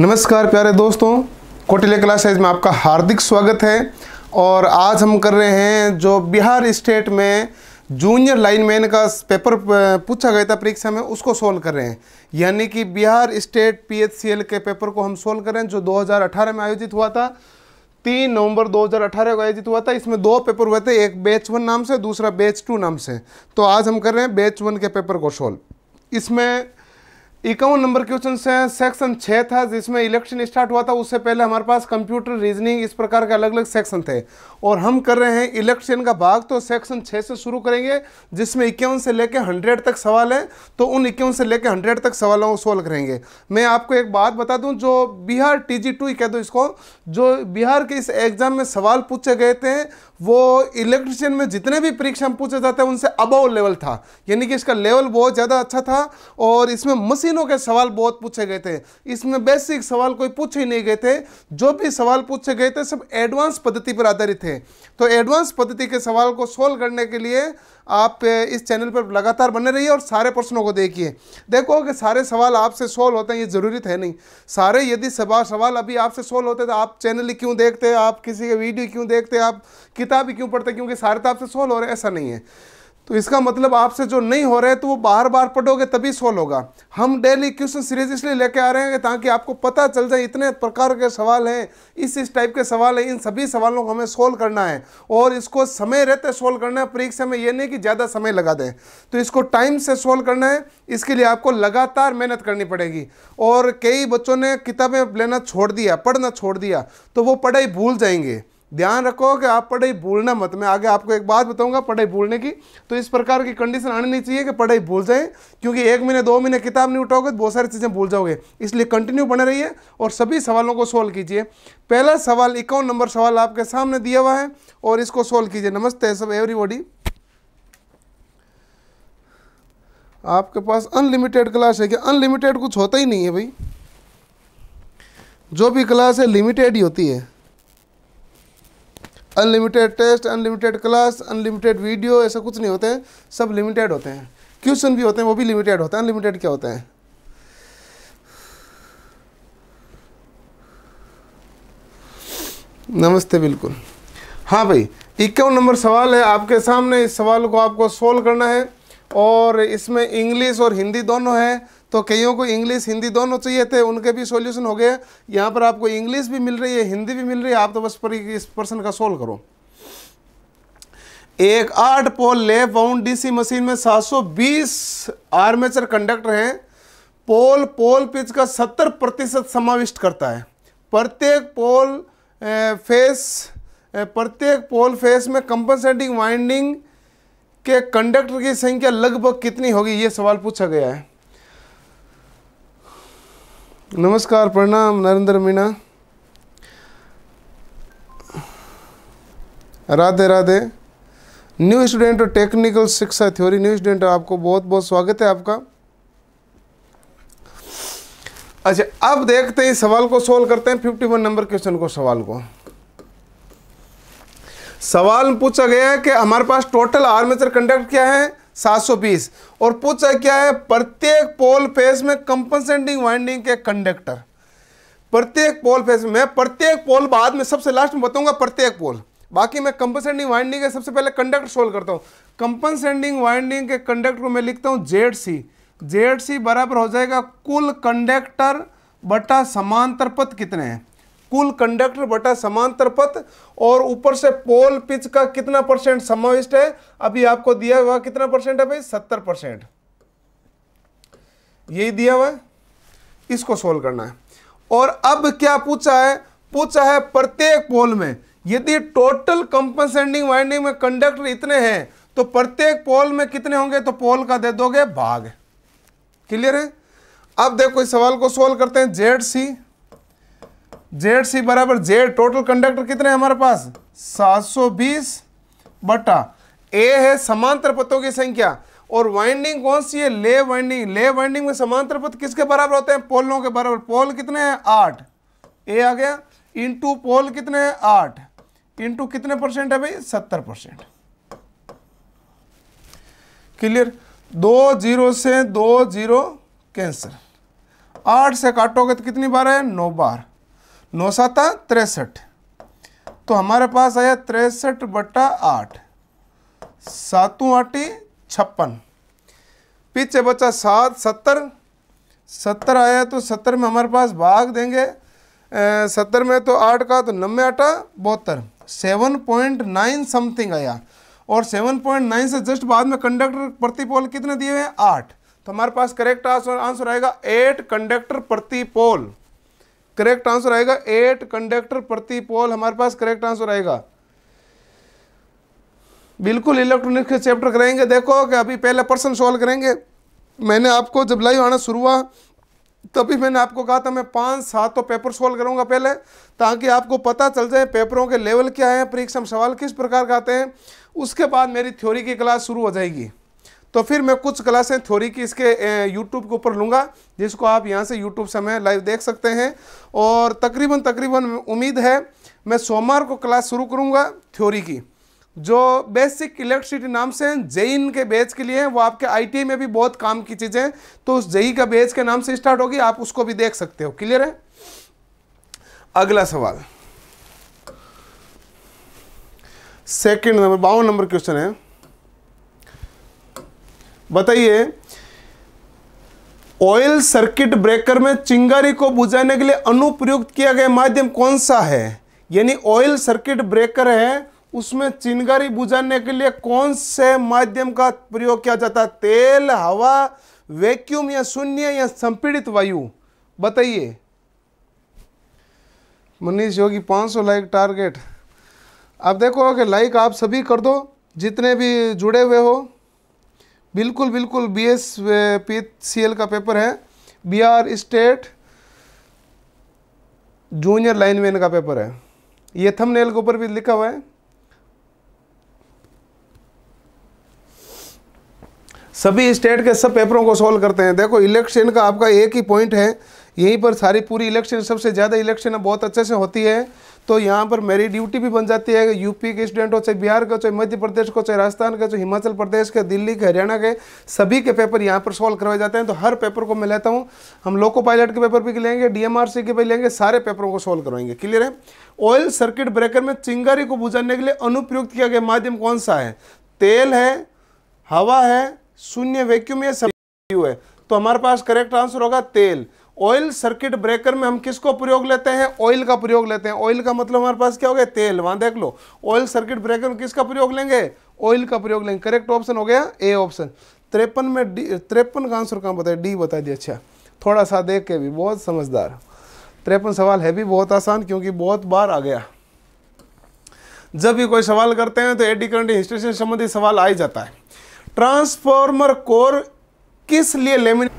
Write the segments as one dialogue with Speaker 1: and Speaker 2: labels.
Speaker 1: नमस्कार प्यारे दोस्तों कोटिले साइज में आपका हार्दिक स्वागत है और आज हम कर रहे हैं जो बिहार स्टेट में जूनियर लाइनमैन का पेपर पूछा गया था परीक्षा में उसको सोल्व कर रहे हैं यानी कि बिहार स्टेट पीएचसीएल के पेपर को हम सोल्व कर रहे हैं जो 2018 में आयोजित हुआ था तीन नवंबर 2018 को आयोजित हुआ था इसमें दो पेपर हुए थे एक बैच वन नाम से दूसरा बैच टू नाम से तो आज हम कर रहे हैं बैच वन के पेपर को सोल्व इसमें इक्यावन नंबर क्वेश्चन से सेक्शन छः था जिसमें इलेक्शन स्टार्ट हुआ था उससे पहले हमारे पास कंप्यूटर रीजनिंग इस प्रकार के अलग अलग सेक्शन थे और हम कर रहे हैं इलेक्शन का भाग तो सेक्शन छः से शुरू करेंगे जिसमें इक्यावन से लेकर हंड्रेड तक सवाल हैं तो उन इक्यावन से लेकर हंड्रेड तक सवालों को सोल्व करेंगे मैं आपको एक बात बता दूँ जो बिहार टी जी टू कह दो इसको जो बिहार के इस एग्ज़ाम में सवाल पूछे गए थे वो इलेक्ट्रिशियन में जितने भी परीक्षा में पूछे जाते हैं उनसे अबव लेवल था यानी कि इसका लेवल बहुत ज़्यादा अच्छा था और इसमें मसीब मशीनों के सवाल बहुत पूछे गए थे इसमें बेसिक सवाल कोई पूछे नहीं गए थे जो भी सवाल पूछे गए थे सब एडवांस पद्धति पर आधारित थे तो एडवांस पद्धति के सवाल को सोल्व करने के लिए आप इस चैनल पर लगातार बने रहिए और सारे प्रश्नों को देखिए देखो कि सारे सवाल आपसे सोल्व होते हैं ये ज़रूरी तो है नहीं सारे यदि सवाल अभी आपसे सोल्व होते तो आप चैनल क्यों देखते आप किसी के वीडियो क्यों देखते आप किताब क्यों पढ़ते क्योंकि सारे तो आपसे सोल्व हो रहे ऐसा नहीं है तो इसका मतलब आपसे जो नहीं हो रहे तो वो बार बार पढ़ोगे तभी सॉल्व होगा हम डेली क्वेश्चन सीरीज इसलिए लेके आ रहे हैं ताकि आपको पता चल जाए इतने प्रकार के सवाल हैं इस इस टाइप के सवाल हैं इन सभी सवालों को हमें सोल्व करना है और इसको समय रहते सोल्व करना है परीक्षा में ये नहीं कि ज़्यादा समय लगा दें तो इसको टाइम से सोल्व करना है इसके लिए आपको लगातार मेहनत करनी पड़ेगी और कई बच्चों ने किताबें लेना छोड़ दिया पढ़ना छोड़ दिया तो वो पढ़ाई भूल जाएंगे ध्यान रखो कि आप पढ़ाई भूलना मत मैं आगे आपको एक बात बताऊंगा पढ़ाई भूलने की तो इस प्रकार की कंडीशन आनी नहीं चाहिए कि पढ़ाई भूल जाए क्योंकि एक महीने दो महीने किताब नहीं उठाओगे तो बहुत सारी चीज़ें भूल जाओगे इसलिए कंटिन्यू बने रहिए और सभी सवालों को सोल्व कीजिए पहला सवाल इक्यावन नंबर सवाल आपके सामने दिया हुआ है और इसको सोल्व कीजिए नमस्ते सब एवरीबॉडी आपके पास अनलिमिटेड क्लास है कि अनलिमिटेड कुछ होता ही नहीं है भाई जो भी क्लास है लिमिटेड ही होती है unlimited test unlimited class unlimited video ऐसा कुछ नहीं होते हैं सब लिमिटेड होते हैं क्वेश्चन भी होते हैं वो भी लिमिटेड होते हैं अनलिमिटेड क्या होते हैं नमस्ते बिल्कुल हाँ भाई इक्यावन नंबर सवाल है आपके सामने इस सवाल को आपको सोल्व करना है और इसमें इंग्लिश और हिंदी दोनों है तो कईयों को इंग्लिश हिंदी दोनों चाहिए थे उनके भी सॉल्यूशन हो गए यहाँ पर आपको इंग्लिश भी मिल रही है हिंदी भी मिल रही है आप तो बस पर इस पर्सन का सोल्व करो एक आठ पोल ले बाउंड डीसी मशीन में 720 आर्मेचर कंडक्टर हैं पोल पोल पिच का 70 प्रतिशत समाविष्ट करता है प्रत्येक पोल फेस प्रत्येक पोल फेस में कंपनसेटिंग वाइंडिंग के कंडक्टर की संख्या लगभग कितनी होगी ये सवाल पूछा गया है नमस्कार प्रणाम नरेंद्र मीणा राधे राधे न्यू स्टूडेंट और technical Shiksha theory new student आपको बहुत बहुत स्वागत है आपका अच्छा अब देखते हैं सवाल को सोल्व करते हैं फिफ्टी वन नंबर क्वेश्चन को सवाल को सवाल पूछा गया है कि हमारे पास टोटल आर्मेचर कंडक्ट क्या है 720 और पूछा क्या है प्रत्येक पोल फेस में कंपनसेंटिंग वाइंडिंग के कंडक्टर प्रत्येक पोल फेस में प्रत्येक पोल बाद में सबसे लास्ट में बताऊंगा प्रत्येक पोल बाकी मैं कंपनसेंडिंग वाइंडिंग के सबसे पहले कंडक्टर सोल्व करता हूँ कंपनसेंडिंग वाइंडिंग के कंडक्टर को मैं लिखता हूँ जेड सी जेड सी बराबर हो जाएगा कुल कंडक्टर बटा समांतर पथ कितने हैं कुल कंडक्टर बटा समांतर पथ और ऊपर से पोल पिच का कितना परसेंट समाविष्ट है अभी आपको दिया हुआ कितना परसेंट है भाई सत्तर परसेंट यही दिया हुआ है इसको सोल्व करना है और अब क्या पूछा है पूछा है प्रत्येक पोल में यदि टोटल कंपनसेंडिंग वाइंडिंग में कंडक्टर इतने हैं तो प्रत्येक पोल में कितने होंगे तो पोल का दे दोगे भाग क्लियर है अब देखो इस सवाल को सोल्व करते हैं जेड सी जेड सी बराबर जेड टोटल कंडक्टर कितने हमारे पास 720 बटा ए है समांतर पथों की संख्या और वाइंडिंग कौन सी है ले वाइंडिंग ले वाइंडिंग में समांतर पथ किसके बराबर होते हैं पोलों के बराबर पोल कितने हैं आठ ए आ गया इंटू पोल कितने हैं आठ इंटू कितने परसेंट है भाई सत्तर परसेंट क्लियर दो जीरो से दो जीरो कैंसर आठ से काटोगे तो कितनी बार है नौ बार नौ साता तिरसठ तो हमारे पास आया तिरसठ बटा आठ सातों आटे छप्पन पीछे बचा सात सत्तर सत्तर आया तो सत्तर में हमारे पास भाग देंगे सत्तर में तो आठ का तो नब्बे आटा बहत्तर सेवन पॉइंट नाइन समथिंग आया और सेवन पॉइंट नाइन से जस्ट बाद में कंडक्टर प्रति पोल कितने दिए हुए हैं आठ तो हमारे पास करेक्ट आंसर आंसर आएगा एट कंडक्टर प्रति पोल करेक्ट आंसर आएगा एट कंडक्टर प्रति पोल हमारे पास करेक्ट आंसर आएगा बिल्कुल इलेक्ट्रॉनिक्स के चैप्टर करेंगे देखो कि अभी पहले पर्सन सॉल्व करेंगे मैंने आपको जब लाइव आना शुरू हुआ तभी मैंने आपको कहा था मैं पाँच सात तो पेपर सॉल्व करूंगा पहले ताकि आपको पता चल जाए पेपरों के लेवल क्या है परीक्षा में सवाल किस प्रकार के आते हैं उसके बाद मेरी थ्योरी की क्लास शुरू हो जाएगी तो फिर मैं कुछ क्लासें थ्योरी की इसके यूट्यूब के ऊपर लूँगा जिसको आप यहाँ से यूट्यूब समय लाइव देख सकते हैं और तकरीबन तकरीबन उम्मीद है मैं सोमवार को क्लास शुरू करूँगा थ्योरी की जो बेसिक इलेक्ट्रिसिटी नाम से जेईन के बेच के लिए वो आपके आई में भी बहुत काम की चीज़ें तो उस जेई का बेच के नाम से स्टार्ट होगी आप उसको भी देख सकते हो क्लियर है अगला सवाल सेकंड नंबर बावन नंबर क्वेश्चन है बताइए ऑयल सर्किट ब्रेकर में चिंगारी को बुझाने के लिए अनुप्रयुक्त किया गया माध्यम कौन सा है यानी ऑयल सर्किट ब्रेकर है उसमें चिंगारी बुझाने के लिए कौन से माध्यम का प्रयोग किया जाता है तेल हवा वैक्यूम या शून्य या संपीड़ित वायु बताइए मनीष योगी 500 लाइक टारगेट आप देखो कि लाइक आप सभी कर दो जितने भी जुड़े हुए हो बिल्कुल बिल्कुल B S P C L का पेपर है बिहार स्टेट जूनियर लाइनमैन का पेपर है ये थंबनेल के ऊपर भी लिखा हुआ है सभी स्टेट के सब पेपरों को सॉल्व करते हैं देखो इलेक्शन का आपका एक ही पॉइंट है यहीं पर सारी पूरी इलेक्शन सबसे ज़्यादा इलेक्शन बहुत अच्छे से होती है तो यहाँ पर मेरी ड्यूटी भी बन जाती है यूपी के स्टूडेंट हो चाहे बिहार का चाहे मध्य प्रदेश को चाहे राजस्थान का चाहे हिमाचल प्रदेश के दिल्ली के हरियाणा के सभी के पेपर यहाँ पर सॉल्व करवाए जाते हैं तो हर पेपर को मैं लेता हूँ हम लोको पायलट के पेपर भी लेंगे डीएमआरसी के भी लेंगे सारे पेपरों को सोल्व करवाएंगे क्लियर है ऑयल सर्किट ब्रेकर में चिंगारी को बुझाने के लिए अनुप्रयुक्त किया गया माध्यम कौन सा है तेल है हवा है शून्य वैक्यूम या सब है तो हमारे पास करेक्ट आंसर होगा तेल ऑयल सर्किट ब्रेकर में हम किसको प्रयोग लेते हैं ऑयल का प्रयोग लेते हैं ऑयल का मतलब हमारे पास क्या हो गया तेल वहां देख लो ऑयल सर्किट ब्रेकर में किसका प्रयोग लेंगे ऑयल का प्रयोग लेंगे करेक्ट ऑप्शन हो गया ए ऑप्शन त्रेपन में डी त्रेपन का आंसर कहाँ बताया डी बता दिया अच्छा थोड़ा सा देख के भी बहुत समझदार त्रेपन सवाल है भी बहुत आसान क्योंकि बहुत बार आ गया जब भी कोई सवाल करते हैं तो एडी करंट हिस्ट्री से संबंधित सवाल आ ही जाता है ट्रांसफॉर्मर कोर किस लिए लेमिनेट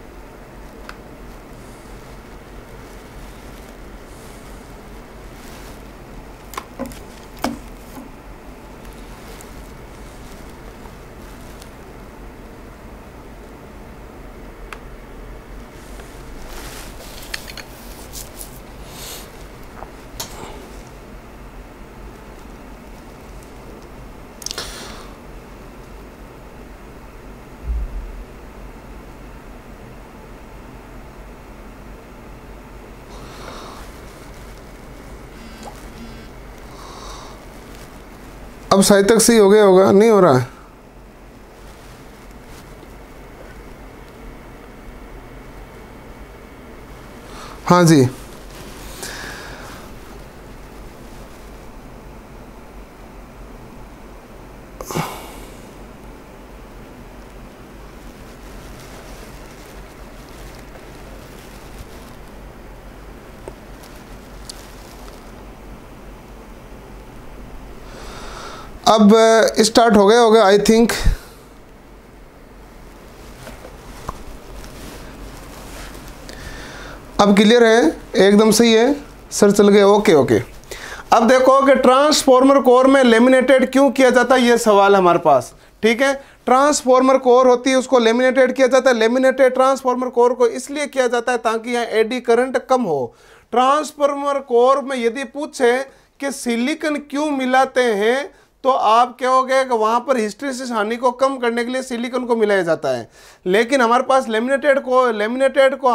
Speaker 1: अब तक सही हो गया होगा नहीं हो रहा है हाँ जी अब स्टार्ट हो गया होगा आई थिंक अब क्लियर है एकदम सही है सर चल गए ओके ओके अब देखो कि ट्रांसफॉर्मर कोर में लेमिनेटेड क्यों किया जाता है ये सवाल हमारे पास ठीक है ट्रांसफॉर्मर कोर होती है उसको लेमिनेटेड किया जाता है लेमिनेटेड ट्रांसफॉर्मर कोर को इसलिए किया जाता है ताकि यहाँ एडी करंट कम हो ट्रांसफॉर्मर कोर में यदि पूछे कि सिलिकन क्यों मिलाते हैं तो आप क्या हो गया कि वहाँ पर से हानि को कम करने के लिए सिलिकॉन को मिलाया जाता है लेकिन हमारे पास लेमिनेटेड को लेमिनेटेड को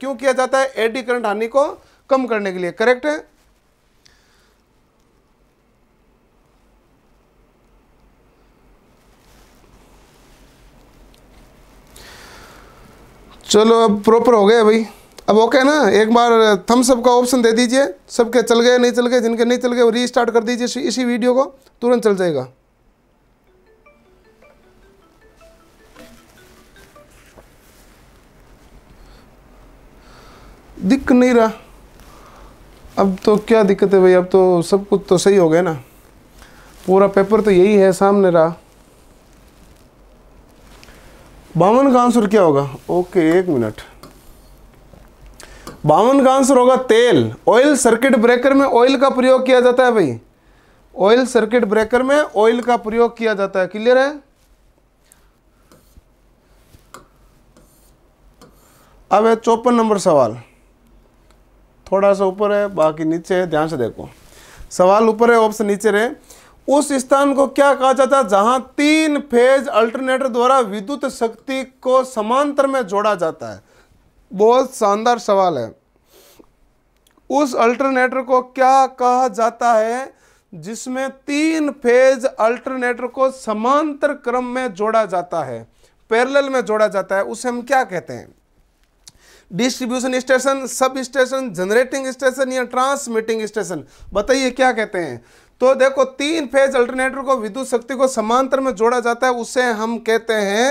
Speaker 1: क्यों किया जाता है एडी करंट हानि को कम करने के लिए करेक्ट है चलो अब प्रॉपर हो गया भाई अब ओके ना एक बार थम्सअप का ऑप्शन दे दीजिए सबके चल गए नहीं चल गए जिनके नहीं चल गए वो रीस्टार्ट कर दीजिए इसी वीडियो को तुरंत चल जाएगा दिक्कत नहीं रहा अब तो क्या दिक्कत है भाई अब तो सब कुछ तो सही हो गया ना पूरा पेपर तो यही है सामने रहा बावन का आंसर क्या होगा ओके एक मिनट बावन का आंसर होगा तेल ऑयल सर्किट ब्रेकर में ऑयल का प्रयोग किया जाता है भाई ऑयल सर्किट ब्रेकर में ऑयल का प्रयोग किया जाता है क्लियर है अब है चौपन नंबर सवाल थोड़ा सा ऊपर है बाकी नीचे है ध्यान से देखो सवाल ऊपर है ऑप्शन नीचे रहे उस स्थान को क्या कहा जाता है जहां तीन फेज अल्टरनेटर द्वारा विद्युत शक्ति को समांतर में जोड़ा जाता है बहुत शानदार सवाल है उस अल्टरनेटर को क्या कहा जाता है जिसमें तीन फेज अल्टरनेटर को समांतर क्रम में जोड़ा जाता है पैरेलल में जोड़ा जाता है उसे हम क्या कहते हैं distribution station sub station generating station या ट्रांसमिटिंग स्टेशन बताइए क्या कहते हैं तो देखो तीन फेज अल्टरनेटर को विद्युत शक्ति को समांतर में जोड़ा जाता है उसे हम कहते हैं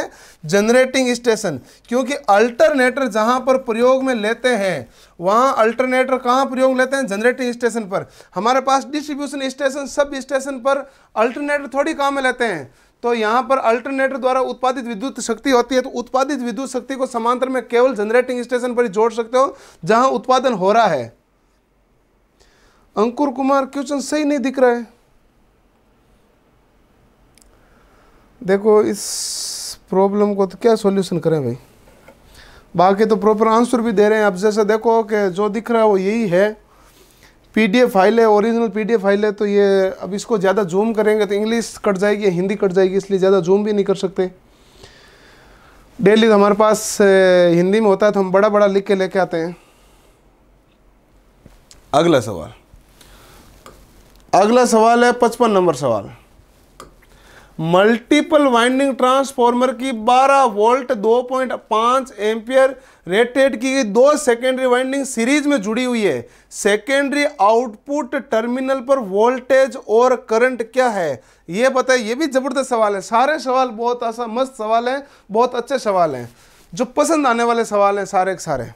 Speaker 1: जनरेटिंग स्टेशन क्योंकि अल्टरनेटर जहां पर प्रयोग में लेते हैं वहां अल्टरनेटर कहां प्रयोग लेते हैं जनरेटिंग स्टेशन पर हमारे पास डिस्ट्रीब्यूशन स्टेशन सब स्टेशन पर अल्टरनेटर थोड़ी काम में लेते हैं तो यहाँ पर अल्टरनेटर द्वारा उत्पादित विद्युत शक्ति होती है तो उत्पादित विद्युत शक्ति को समांतर में केवल जनरेटिंग स्टेशन पर जोड़ सकते हो जहाँ उत्पादन हो रहा है अंकुर कुमार क्वेश्चन सही नहीं दिख रहा है देखो इस प्रॉब्लम को तो क्या सॉल्यूशन करें भाई बाकी तो प्रॉपर आंसर भी दे रहे हैं अब जैसे देखो कि जो दिख रहा है वो यही है पीडीएफ फाइल है ओरिजिनल पीडीएफ फाइल है तो ये अब इसको ज़्यादा जूम करेंगे तो इंग्लिश कट जाएगी हिंदी कट जाएगी इसलिए ज़्यादा जूम भी नहीं कर सकते डेली तो हमारे पास हिंदी में होता है तो हम बड़ा बड़ा लिख के लेके आते हैं अगला सवाल अगला सवाल है पचपन नंबर सवाल मल्टीपल वाइंडिंग ट्रांसफार्मर की 12 वोल्ट 2.5 पॉइंट रेटेड की गई दो सेकेंडरी वाइंडिंग सीरीज में जुड़ी हुई है सेकेंडरी आउटपुट टर्मिनल पर वोल्टेज और करंट क्या है ये बताए ये भी ज़बरदस्त सवाल है सारे सवाल बहुत आसान मस्त सवाल है बहुत अच्छे सवाल हैं जो पसंद आने वाले सवाल हैं सारे के सारे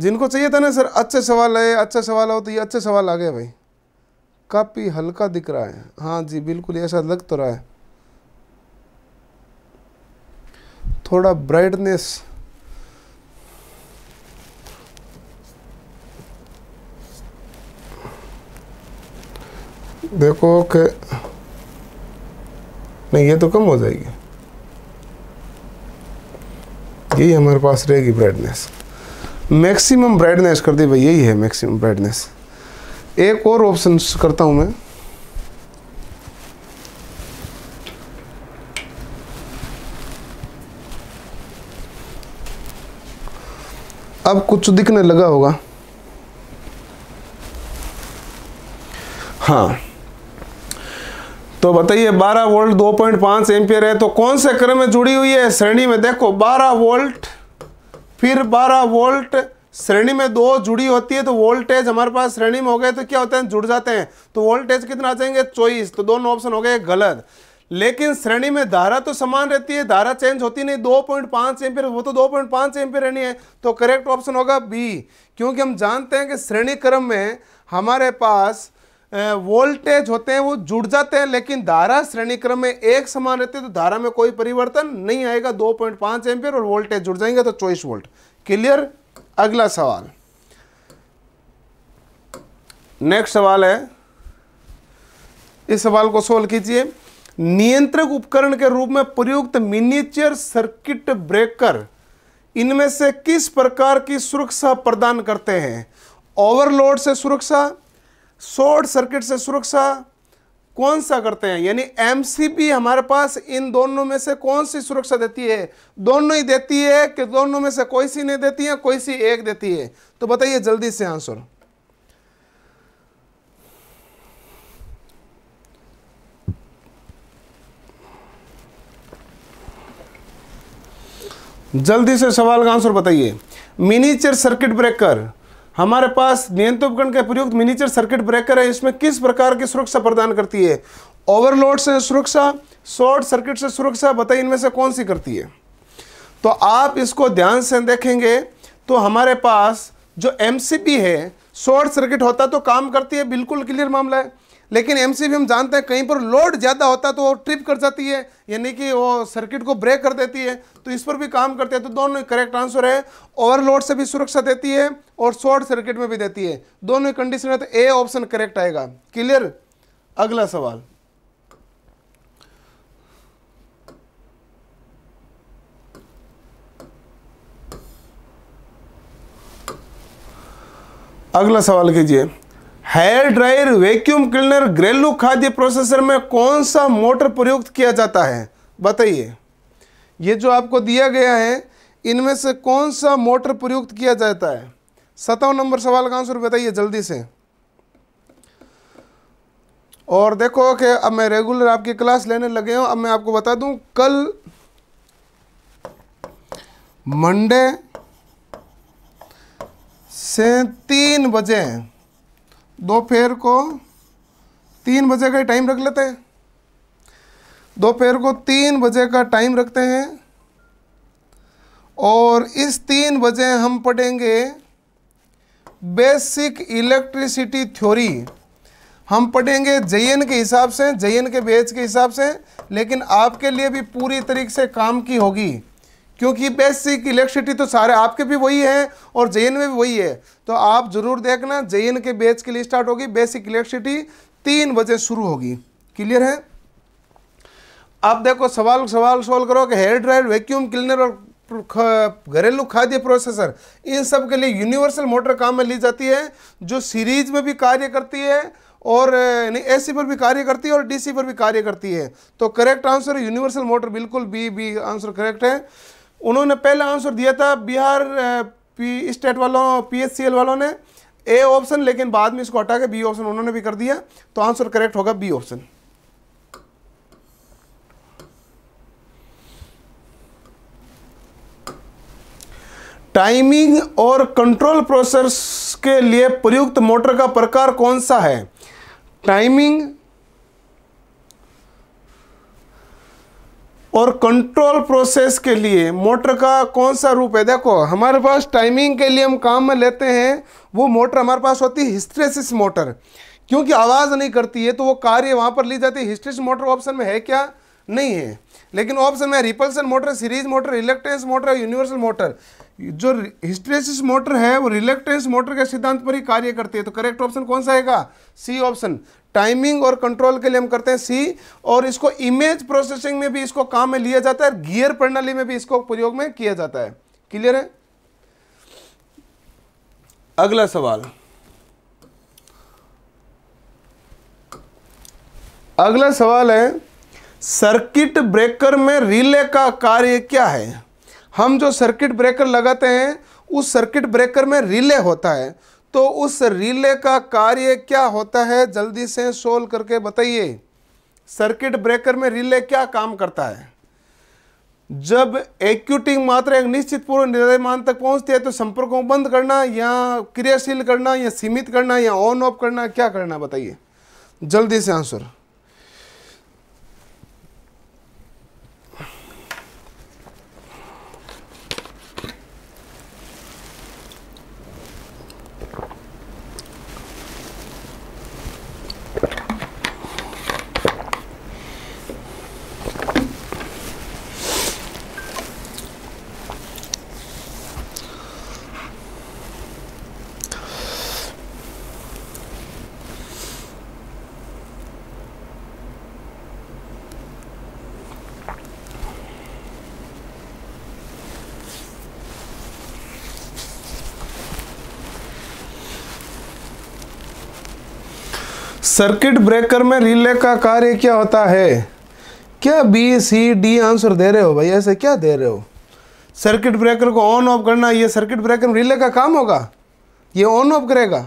Speaker 1: जिनको चाहिए था ना सर अच्छे सवाल है अच्छा सवाल हो तो ये अच्छे सवाल आ गए भाई काफ़ी हल्का दिख रहा है हाँ जी बिल्कुल ऐसा लग तो रहा है थोड़ा ब्राइटनेस देखो के नहीं ये तो कम हो जाएगी यही हमारे पास रहेगी ब्राइटनेस मैक्सिमम ब्राइटनेस कर दी भाई यही है मैक्सिमम ब्राइटनेस एक और ऑप्शन करता हूं मैं अब कुछ दिखने लगा होगा हाँ तो बताइए 12 वोल्ट 2.5 एम्पियर है तो कौन से क्रम में जुड़ी हुई है श्रेणी में देखो 12 वोल्ट फिर 12 वोल्ट श्रेणी में दो जुड़ी होती है तो वोल्टेज हमारे पास श्रेणी में हो गए तो क्या होते हैं जुड़ जाते हैं तो वोल्टेज कितना आ जाएंगे चौबीस तो दोनों ऑप्शन हो गए गलत लेकिन श्रेणी में धारा तो समान रहती है धारा चेंज होती नहीं दो पॉइंट पाँच एमपियर वो तो दो पॉइंट पाँच एमपियर रहनी है तो करेक्ट ऑप्शन होगा बी क्योंकि हम जानते हैं कि श्रेणी क्रम में हमारे पास वोल्टेज होते हैं वो जुड़ जाते हैं लेकिन धारा श्रेणी क्रम में एक समान रहते हैं तो धारा में कोई परिवर्तन नहीं आएगा 2.5 पॉइंट एम्पियर और वोल्टेज जुड़ जाएंगे तो चौबीस वोल्ट क्लियर अगला सवाल नेक्स्ट सवाल है इस सवाल को सोल्व कीजिए नियंत्रक उपकरण के रूप में प्रयुक्त मिनीचर सर्किट ब्रेकर इनमें से किस प्रकार की सुरक्षा प्रदान करते हैं ओवरलोड से सुरक्षा शॉर्ट सर्किट से सुरक्षा कौन सा करते हैं यानी एम हमारे पास इन दोनों में से कौन सी सुरक्षा देती है दोनों ही देती है कि दोनों में से कोई सी नहीं देती है कोई सी एक देती है तो बताइए जल्दी से आंसर जल्दी से सवाल का आंसर बताइए मिनीचर सर्किट ब्रेकर हमारे पास नियंत्रण उपकरण के प्रयुक्त मिनीचर सर्किट ब्रेकर है इसमें किस प्रकार की सुरक्षा प्रदान करती है ओवरलोड से सुरक्षा शॉर्ट सर्किट से सुरक्षा बताइए इनमें से कौन सी करती है तो आप इसको ध्यान से देखेंगे तो हमारे पास जो एम है शॉर्ट सर्किट होता तो काम करती है बिल्कुल क्लियर मामला है लेकिन एम हम जानते हैं कहीं पर लोड ज़्यादा होता है तो वो ट्रिप कर जाती है यानी कि वो सर्किट को ब्रेक कर देती है तो इस पर भी काम करते हैं तो दोनों करेक्ट आंसर है ओवरलोड से भी सुरक्षा देती है और शॉर्ट सर्किट में भी देती है दोनों कंडीशन है तो ए ऑप्शन करेक्ट आएगा क्लियर अगला सवाल अगला सवाल कीजिए हेयर ड्रायर वैक्यूम क्लीनर घरेलू खाद्य प्रोसेसर में कौन सा मोटर प्रयुक्त किया जाता है बताइए ये जो आपको दिया गया है इनमें से कौन सा मोटर प्रयुक्त किया जाता है सतावन नंबर सवाल का आंसर बताइए जल्दी से और देखो कि अब मैं रेगुलर आपकी क्लास लेने लगे हूँ अब मैं आपको बता दूँ कल मंडे से तीन बजे दोपहर को तीन बजे का टाइम रख लेते हैं दोपहर को तीन बजे का टाइम रखते हैं और इस तीन बजे हम पढ़ेंगे बेसिक इलेक्ट्रिसिटी थ्योरी हम पढ़ेंगे जयन के हिसाब से जयन के बेच के हिसाब से लेकिन आपके लिए भी पूरी तरीके से काम की होगी क्योंकि बेसिक इलेक्ट्रिसिटी तो सारे आपके भी वही है और जे में भी वही है तो आप ज़रूर देखना जे के बैच के लिए स्टार्ट होगी बेसिक इलेक्ट्रिसिटी तीन बजे शुरू होगी क्लियर है आप देखो सवाल सवाल सॉल्व करो कि हेयर ड्रायर वैक्यूम क्लीनर और घरेलू खाद्य प्रोसेसर इन सब के लिए यूनिवर्सल मोटर काम में ली जाती है जो सीरीज में भी कार्य करती है और नहीं एसी पर भी कार्य करती है और डीसी पर भी कार्य करती है तो करेक्ट आंसर यूनिवर्सल मोटर बिल्कुल बी बी आंसर करेक्ट है उन्होंने पहला आंसर दिया था बिहार पी स्टेट वालों पी वालों ने ए ऑप्शन लेकिन बाद में इसको हटा के बी ऑप्शन उन्होंने भी कर दिया तो आंसर करेक्ट होगा बी ऑप्शन टाइमिंग और कंट्रोल प्रोसेस के लिए प्रयुक्त मोटर का प्रकार कौन सा है टाइमिंग और कंट्रोल प्रोसेस के लिए मोटर का कौन सा रूप है देखो हमारे पास टाइमिंग के लिए हम काम में लेते हैं वो मोटर हमारे पास होती है हिस्ट्रेसिस मोटर क्योंकि आवाज़ नहीं करती है तो वो कार्य वहाँ पर ली जाती है हिस्ट्रेसिस मोटर ऑप्शन में है क्या नहीं है लेकिन ऑप्शन में रिपल्सन मोटर सीरीज मोटर इलेक्ट्रेंस मोटर यूनिवर्सल मोटर जो हिस्ट्रेसिस मोटर है वो रिलेक्टेंस मोटर के सिद्धांत पर ही कार्य करती है तो करेक्ट ऑप्शन कौन सा आएगा सी ऑप्शन टाइमिंग और कंट्रोल के लिए हम करते हैं सी और इसको इमेज प्रोसेसिंग में भी इसको काम में लिया जाता है और गियर प्रणाली में भी इसको प्रयोग में किया जाता है क्लियर है अगला सवाल अगला सवाल है सर्किट ब्रेकर में रिले का कार्य क्या है हम जो सर्किट ब्रेकर लगाते हैं उस सर्किट ब्रेकर में रिले होता है तो उस रिले का कार्य क्या होता है जल्दी से सोल्व करके बताइए सर्किट ब्रेकर में रिले क्या काम करता है जब एक्यूटिंग मात्रा एक निश्चित पूर्व निर्माण तक पहुंचती है तो संपर्कों को बंद करना या क्रियाशील करना या सीमित करना या ऑन ऑफ करना क्या करना बताइए जल्दी से आंसर सर्किट ब्रेकर में रिले का कार्य क्या होता है क्या बी सी डी आंसर दे रहे हो भाई ऐसे क्या दे रहे हो सर्किट ब्रेकर को ऑन ऑफ करना ये सर्किट ब्रेकर में रिले का काम होगा ये ऑन ऑफ करेगा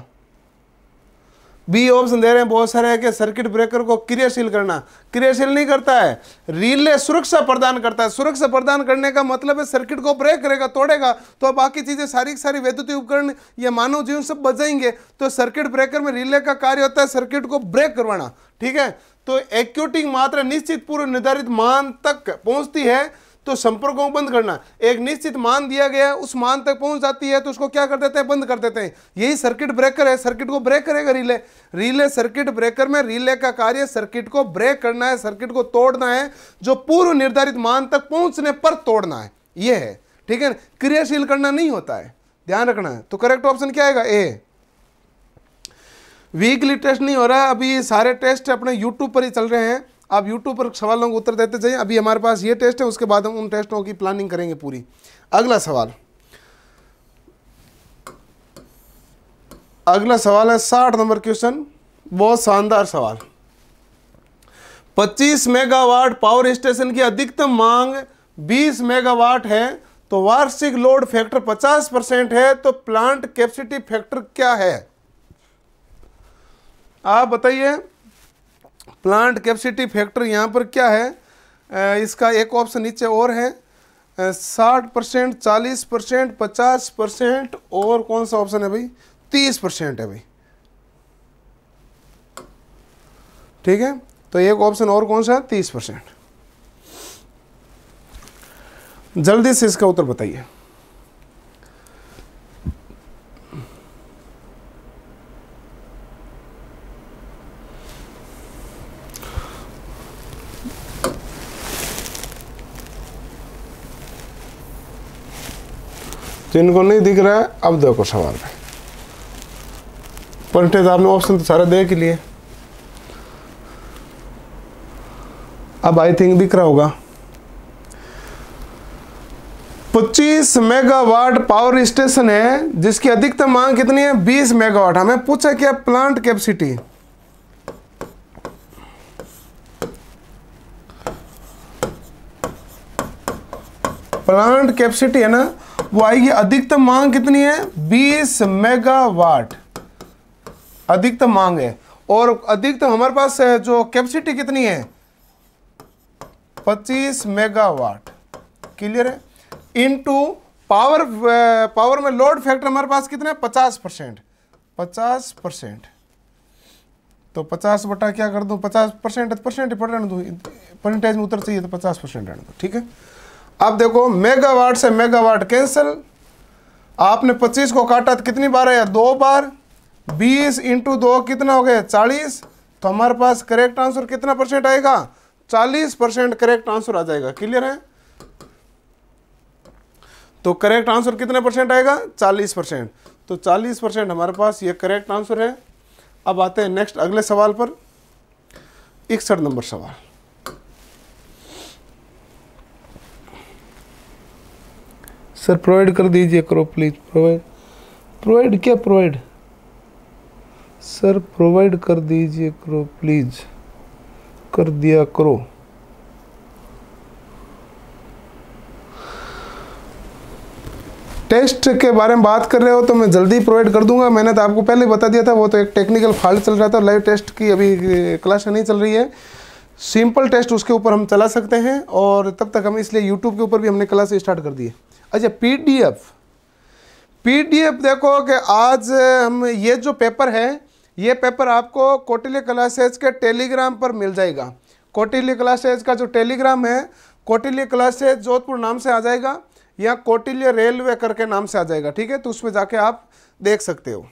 Speaker 1: बी ऑप्शन दे रहे हैं बहुत सारे कि सर्किट ब्रेकर को क्रियाशील करना क्रियाशील नहीं करता है रिले सुरक्षा प्रदान करता है सुरक्षा प्रदान करने का मतलब है सर्किट को ब्रेक करेगा तोड़ेगा तो बाकी चीज़ें सारी सारी वैद्युतिक उपकरण या मानव जीवन सब बच जाएंगे तो सर्किट ब्रेकर में रिले का कार्य होता है सर्किट को ब्रेक करवाना ठीक है तो एक्यूटिंग मात्रा निश्चित पूर्व निर्धारित मान तक पहुंचती है तो संपर्कों को बंद करना एक निश्चित मान दिया गया उस मान तक पहुंच जाती है तो उसको क्या कर देते हैं बंद कर देते हैं यही सर्किट ब्रेकर है सर्किट को ब्रेक करेगा रिले रिले सर्किट ब्रेकर में रिले का कार्य सर्किट को ब्रेक करना है सर्किट को तोड़ना है जो पूर्व निर्धारित मान तक पहुंचने पर तोड़ना है यह है ठीक है क्रियाशील करना नहीं होता है ध्यान रखना है तो करेक्ट ऑप्शन क्या आएगा ए वीकली टेस्ट नहीं हो रहा अभी सारे टेस्ट अपने यूट्यूब पर ही चल रहे हैं आप यूट्यूब पर सवालों को उत्तर देते जाइए अभी हमारे पास ये टेस्ट है उसके बाद हम उन टेस्टों की प्लानिंग करेंगे पूरी अगला सवाल अगला सवाल है साठ नंबर क्वेश्चन बहुत शानदार सवाल 25 मेगावाट पावर स्टेशन की अधिकतम मांग 20 मेगावाट है तो वार्षिक लोड फैक्टर 50 परसेंट है तो प्लांट कैपेसिटी फैक्टर क्या है आप बताइए प्लांट कैपेसिटी फैक्टर यहाँ पर क्या है इसका एक ऑप्शन नीचे और है साठ परसेंट चालीस परसेंट पचास परसेंट और कौन सा ऑप्शन है भाई तीस परसेंट है भाई ठीक है तो एक ऑप्शन और कौन सा है तीस परसेंट जल्दी से इसका उत्तर बताइए तो इनको नहीं दिख रहा है अब देखो सवाल में परसेंटेज तो आपने ऑप्शन तो सारे देख लिए अब आई थिंक दिख रहा होगा 25 मेगावाट पावर स्टेशन है जिसकी अधिकतम मांग कितनी है 20 मेगावाट हमें पूछा क्या प्लांट कैपेसिटी प्लांट कैपेसिटी है ना वो आएगी अधिकतम मांग कितनी है 20 मेगावाट अधिकतम मांग है और अधिकतम हमारे पास जो कैपेसिटी कितनी है 25 मेगावाट क्लियर है इनटू पावर पावर में लोड फैक्टर हमारे पास कितना है 50 परसेंट पचास परसेंट तो पचास बटा क्या कर दूँ पचास परसेंट तो परसेंट पर रहने परसेंटेज में उतर चाहिए तो पचास परसेंट रहने दो ठीक है अब देखो मेगावाट से मेगावाट कैंसिल आपने 25 को काटा तो कितनी बार आया दो बार 20 इंटू दो कितना हो गया 40 तो हमारे पास करेक्ट आंसर कितना परसेंट आएगा 40 परसेंट करेक्ट आंसर आ जाएगा क्लियर है तो करेक्ट आंसर कितने परसेंट आएगा 40 परसेंट तो 40 परसेंट हमारे पास ये करेक्ट आंसर है अब आते हैं नेक्स्ट अगले सवाल पर इकसठ नंबर सवाल सर प्रोवाइड कर दीजिए करो प्लीज़ प्रोवाइड प्रोवाइड क्या प्रोवाइड सर प्रोवाइड कर दीजिए करो प्लीज़ कर दिया करो टेस्ट के बारे में बात कर रहे हो तो मैं जल्दी प्रोवाइड कर दूंगा मैंने तो आपको पहले बता दिया था वो तो एक टेक्निकल फॉल्ट चल रहा था लाइव टेस्ट की अभी क्लास नहीं चल रही है सिंपल टेस्ट उसके ऊपर हम चला सकते हैं और तब तक हम इसलिए यूट्यूब के ऊपर भी हमने क्लास स्टार्ट कर दी है अच्छा पीडीएफ पीडीएफ देखो कि आज हम ये जो पेपर है ये पेपर आपको कोटिली क्लासेज के टेलीग्राम पर मिल जाएगा कोटिली क्लासेज का जो टेलीग्राम है कोटिली क्लासेज जोधपुर नाम से आ जाएगा या कोटिली रेलवे करके नाम से आ जाएगा ठीक है तो उसमें जाके आप देख सकते हो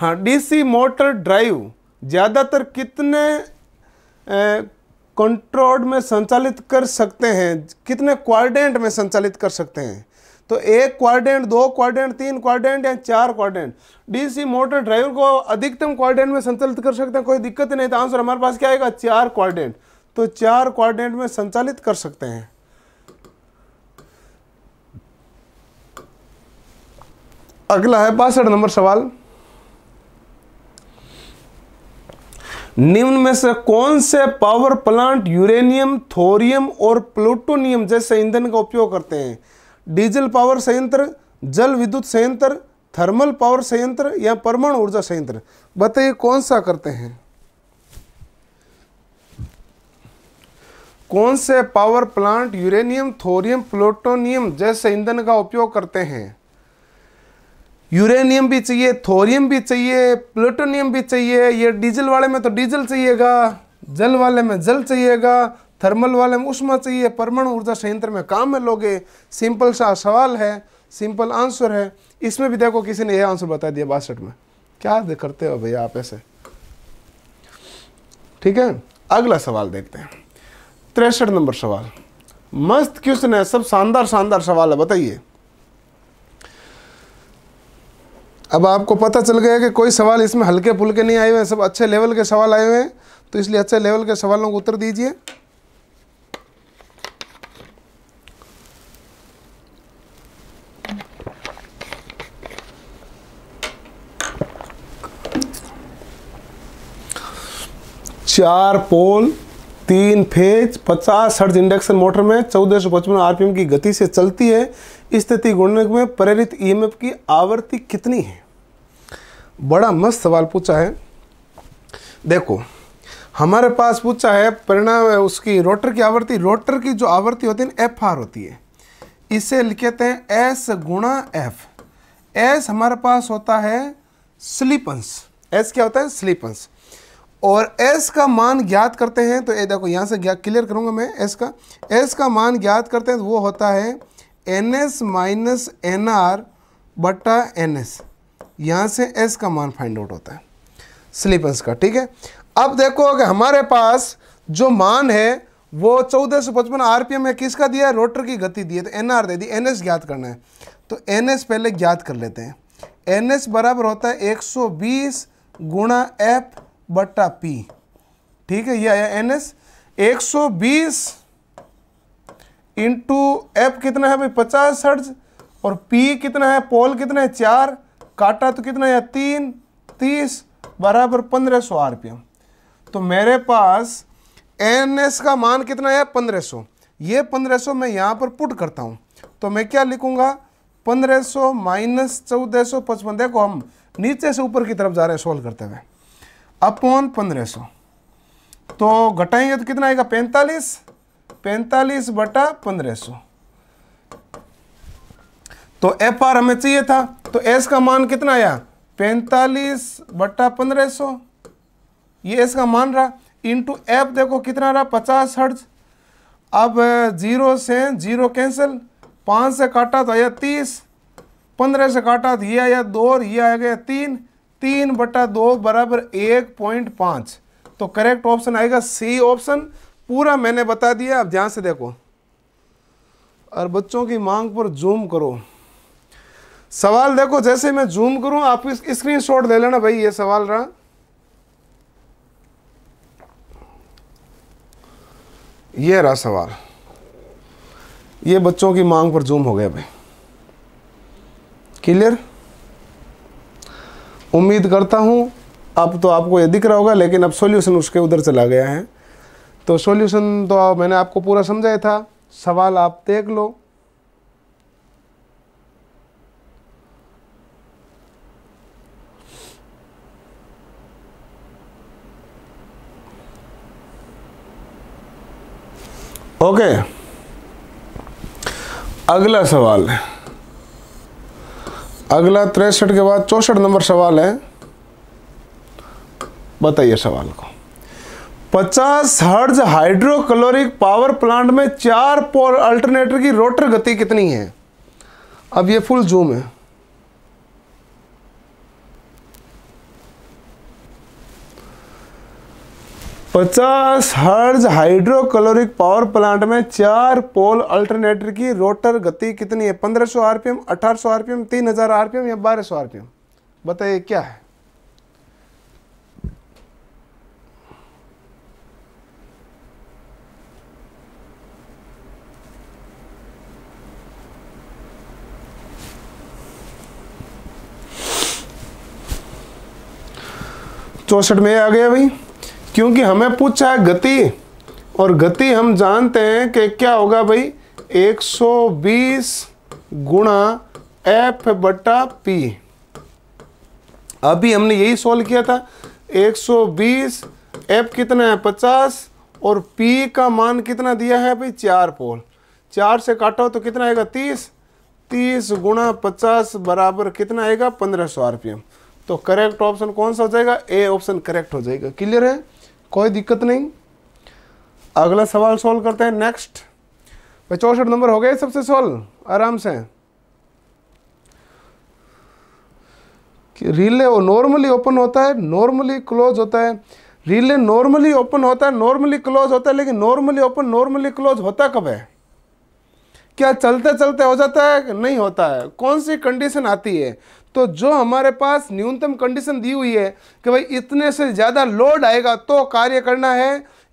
Speaker 1: हाँ डीसी मोटर ड्राइव ज़्यादातर कितने ए, कंट्रोल में संचालित कर सकते हैं कितने क्वारडेंट में संचालित कर सकते हैं तो एक क्वारडेंट दो क्वारडेंट तीन क्वारडेंट या चार क्वारडेंट डीसी मोटर ड्राइवर को अधिकतम क्वारडेंट में संचालित कर सकते हैं कोई दिक्कत नहीं तो आंसर हमारे पास क्या आएगा चार क्वारडेंट तो चार क्वारडेंट में संचालित कर सकते हैं अगला है बासठ नंबर सवाल निम्न में से कौन से पावर प्लांट यूरेनियम थोरियम और प्लूटोनियम जैसे ईंधन का उपयोग करते हैं डीजल पावर संयंत्र जल विद्युत संयंत्र थर्मल पावर संयंत्र या परमाणु ऊर्जा संयंत्र बताइए कौन सा करते हैं कौन से power plant uranium thorium plutonium जैसे ईंधन का उपयोग करते हैं यूरेनियम भी चाहिए थोरियम भी चाहिए प्लूटोनियम भी चाहिए ये डीजल वाले में तो डीजल चाहिएगा जल वाले में जल चाहिएगा थर्मल वाले में उष्मा चाहिए परमाणु ऊर्जा संयंत्र में काम में लोगे सिंपल सा सवाल है सिंपल आंसर है इसमें भी देखो किसी ने यह आंसर बता दिया बासठ में क्या करते हो भैया आप ऐसे ठीक है अगला सवाल देखते हैं तिरसठ नंबर सवाल मस्त क्वेश्चन है सब शानदार शानदार सवाल है बताइए अब आपको पता चल गया कि कोई सवाल इसमें हल्के फुल्के नहीं आए हुए हैं सब अच्छे लेवल के सवाल आए हुए हैं तो इसलिए अच्छे लेवल के सवालों को उत्तर दीजिए चार पोल तीन फेज पचास हर्ज इंडक्शन मोटर में चौदह सौ पचपन आरपीएम की गति से चलती है स्थिति गुणनक में प्रेरित ईएमएफ की आवृत्ति कितनी है बड़ा मस्त सवाल पूछा है देखो हमारे पास पूछा है परिणाम उसकी रोटर की आवृत्ति रोटर की जो आवृत्ति होती है एफ आर होती है इसे लिखते हैं एस गुणा एफ एस हमारे पास होता है स्लीपंस एस क्या होता है स्लीपंस और एस का मान ज्ञात करते हैं तो ये देखो यहाँ से क्लियर करूँगा मैं एस का एस का मान ज्ञात करते हैं तो वो होता है N S minus N R बटा एन एस यहाँ से एस का मान फाइंड आउट होता है स्लीपर्स का ठीक है अब देखो कि हमारे पास जो मान है वो चौदह सौ पचपन आरपीएम में किसका दिया है रोटर की गति दी है तो एन आर दे दी एन एस ज्ञात करना है तो एन एस पहले ज्ञात कर लेते हैं एन एस बराबर होता है एक सौ बीस गुणा एफ बटा पी ठीक है ये आया एन एस एक सौ बीस इंटू एफ कितना है भाई पचास हर्ज और पी कितना है पोल कितना है चार काटा तो कितना है तीन तीस बराबर पंद्रह सौ आर तो मेरे पास एन एस का मान कितना है पंद्रह सौ ये पंद्रह सौ मैं यहाँ पर पुट करता हूँ तो मैं क्या लिखूँगा पंद्रह सौ माइनस चौदह सौ पचपन देखो हम नीचे से ऊपर की तरफ जा रहे हैं सोल्व करते हुए अपॉन पंद्रह सौ तो घटाएंगे तो कितना आएगा पैंतालीस पैंतालीस बटा पंद्रह सौ तो एफ आर हमें चाहिए था तो एस का मान कितना आया पैंतालीस बटा पंद्रह सौ ये एस का मान रहा इंटू एफ देखो कितना रहा पचास हर्ज अब जीरो से जीरो कैंसिल पाँच से काटा तो आया तीस पंद्रह से काटा तो ये आया दो और ये आ गया तीन तीन बटा दो बराबर एक पॉइंट पाँच तो करेक्ट ऑप्शन आएगा सी ऑप्शन पूरा मैंने बता दिया अब ध्यान से देखो और बच्चों की मांग पर जूम करो सवाल देखो जैसे मैं जूम करूं आप स्क्रीन शॉट ले लेना भाई ये सवाल रहा ये रहा सवाल ये बच्चों की मांग पर जूम हो गया भाई क्लियर उम्मीद करता हूं अब तो आपको ये दिख रहा होगा लेकिन अब सॉल्यूशन उसके उधर चला गया है तो सॉल्यूशन तो मैंने आपको पूरा समझाया था सवाल आप देख लो ओके okay. अगला सवाल है अगला तिरसठ के बाद चौसठ नंबर सवाल है बताइए सवाल को पचास हर्ज हाइड्रोक्लोरिक पावर प्लांट में चार पोल अल्टरनेटर की रोटर गति कितनी है अब ये फुल जूम है पचास हर्ज हाइड्रोक्लोरिक पावर प्लांट में चार पोल अल्टरनेटर की रोटर गति कितनी है पंद्रह सौ आरपीएम अठारह सौ आरपीएम तीन हजार आरपीएम या बारह सौ आरपीएम बताइए क्या है चौसठ में आ गया भाई क्योंकि हमें पूछा है गति और गति हम जानते हैं कि क्या होगा भाई 120 गुणा एफ बटा पी अभी हमने यही सॉल्व किया था 120 एफ कितना है 50 और पी का मान कितना दिया है भाई चार पोल चार से काटो तो कितना आएगा 30 30 गुणा पचास बराबर कितना आएगा पंद्रह सौ आरपीएम तो करेक्ट ऑप्शन कौन सा हो जाएगा ए ऑप्शन करेक्ट हो जाएगा क्लियर है कोई दिक्कत नहीं अगला सवाल सॉल्व करते हैं नेक्स्ट चौसठ नंबर हो गए सबसे सॉल्व आराम से रिले वो नॉर्मली ओपन होता है नॉर्मली क्लोज होता है रिले नॉर्मली ओपन होता है नॉर्मली क्लोज होता है लेकिन नॉर्मली ओपन नॉर्मली क्लोज होता कब है क्या चलते चलते हो जाता है नहीं होता है कौन सी कंडीशन आती है तो जो हमारे पास न्यूनतम कंडीशन दी हुई है कि भाई इतने से ज़्यादा लोड आएगा तो कार्य करना है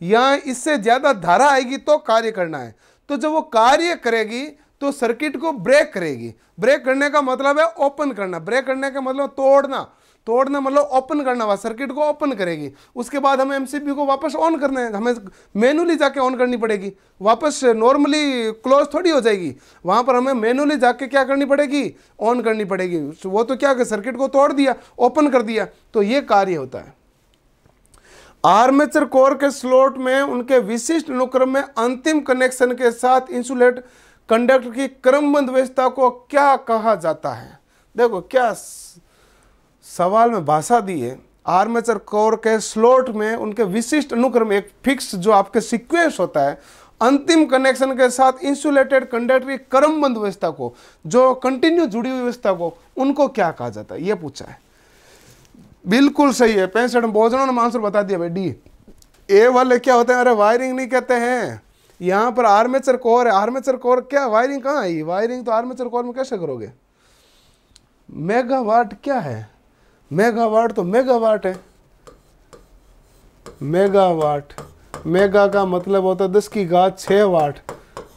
Speaker 1: या इससे ज़्यादा धारा आएगी तो कार्य करना है तो जब वो कार्य करेगी तो सर्किट को ब्रेक करेगी ब्रेक करने का मतलब है ओपन करना ब्रेक करने का मतलब तोड़ना तोड़ना मतलब ओपन करना हुआ सर्किट को ओपन करेगी उसके बाद हमें एम को वापस ऑन करना है हमें मैनुअली जाके ऑन करनी पड़ेगी वापस नॉर्मली क्लोज थोड़ी हो जाएगी वहाँ पर हमें मैनुअली जाके क्या करनी पड़ेगी ऑन करनी पड़ेगी वो तो क्या सर्किट को तोड़ दिया ओपन कर दिया तो ये कार्य होता है आर्मेचर कोर के स्लोट में उनके विशिष्ट अनुक्रम में अंतिम कनेक्शन के साथ इंसुलेट कंडक्टर की क्रमबंध व्यवस्था को क्या कहा जाता है देखो क्या सवाल में भाषा दी है आर्मेचर कोर के स्लोट में उनके विशिष्ट अनुक्रम एक फिक्स जो आपके सीक्वेंस होता है अंतिम कनेक्शन के साथ इंसुलेटेड कंडक्टरी क्रमबंद व्यवस्था को जो कंटिन्यू जुड़ी हुई व्यवस्था को उनको क्या कहा जाता है ये पूछा है बिल्कुल सही है पैंसठ भोजनों ने आंसर बता दिया भाई डी ए वाले क्या होते हैं अरे वायरिंग नहीं कहते हैं यहाँ पर आर्मेचर कोर है आर्मेचर कोर क्या वायरिंग कहाँ आई वायरिंग तो आर्मेचर कोर में कैसे करोगे मेगावाट क्या है मेगावाट तो मेगावाट है मेगावाट मेगा का मतलब होता है दस की घात छः वाट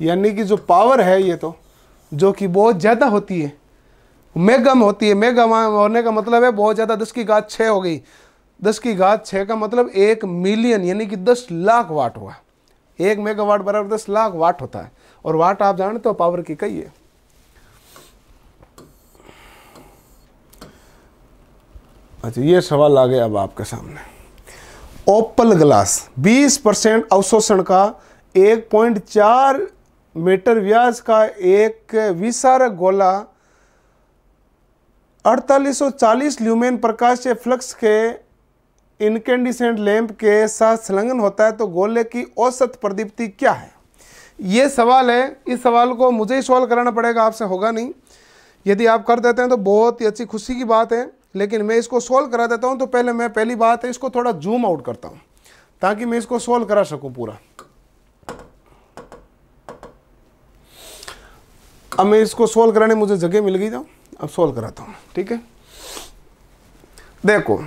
Speaker 1: यानी कि जो पावर है ये तो जो कि बहुत ज़्यादा होती है मेगा में होती है मेगा होने का मतलब है बहुत ज़्यादा दस की घात छः हो गई दस की घात छः का मतलब एक मिलियन यानी कि दस लाख वाट हुआ एक मेगावाट बराबर दस लाख वाट होता है और वाट आप जानते हो पावर की कही है अच्छा ये सवाल आ गया अब आपके सामने ओपल ग्लास 20 परसेंट अवशोषण का 1.4 मीटर व्यास का एक विसारक गोला 4840 ल्यूमेन प्रकाश से फ्लक्स के इनकेंडिसेंट लैंप के साथ संलग्न होता है तो गोले की औसत प्रदीप्ति क्या है ये सवाल है इस सवाल को मुझे ही सॉल्व कराना पड़ेगा आपसे होगा नहीं यदि आप कर देते हैं तो बहुत ही अच्छी खुशी की बात है लेकिन मैं इसको सोल्व करा देता हूँ तो पहले मैं पहली बात है इसको थोड़ा जूम आउट करता हूँ ताकि मैं इसको सोल्व करा सकूँ पूरा अब मैं इसको सोल्व कराने मुझे जगह मिल गई था तो अब सोल्व कराता हूँ ठीक है देखो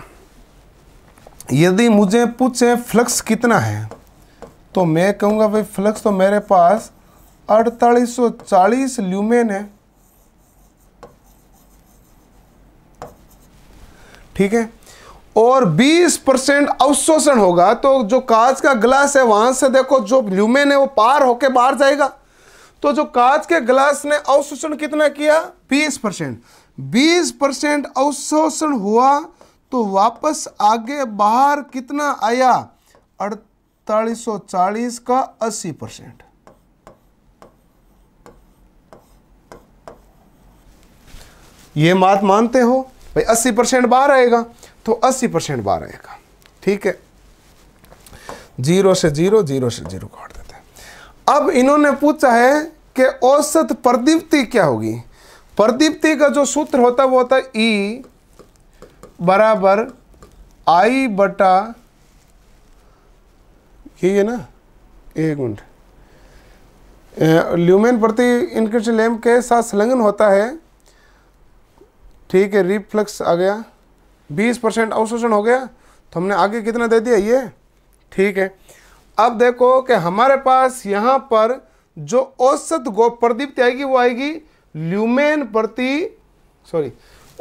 Speaker 1: यदि मुझे पूछे फ्लक्स कितना है तो मैं कहूँगा भाई फ्लक्स तो मेरे पास चालीस ल्यूमेन है ठीक है और 20 परसेंट अवशोषण होगा तो जो कांच का ग्लास है वहां से देखो जो ल्यूमेन है वो पार होके बाहर जाएगा तो जो कांच के ग्लास ने अवशोषण कितना किया 20 परसेंट बीस परसेंट अवशोषण हुआ तो वापस आगे बाहर कितना आया अड़तालीस सौ चालीस का अस्सी परसेंट ये बात मानते हो भाई अस्सी परसेंट बाहर आएगा तो अस्सी परसेंट बाहर आएगा ठीक है जीरो से जीरो जीरो से जीरो काट देते हैं अब इन्होंने पूछा है कि औसत प्रदीप्ति क्या होगी प्रदीप्ति का जो सूत्र होता है वो होता है ई e बराबर आई बटा ठीक है ना एक मिनट ल्यूमेन प्रति इनक्रिशन लैम्प के साथ संलग्न होता है ठीक है रिफ्लक्स आ गया बीस परसेंट अवशोषण हो गया तो हमने आगे कितना दे दिया ये ठीक है अब देखो कि हमारे पास यहाँ पर जो औसत गो प्रदीप्ति आएगी वो आएगी ल्यूमेन प्रति सॉरी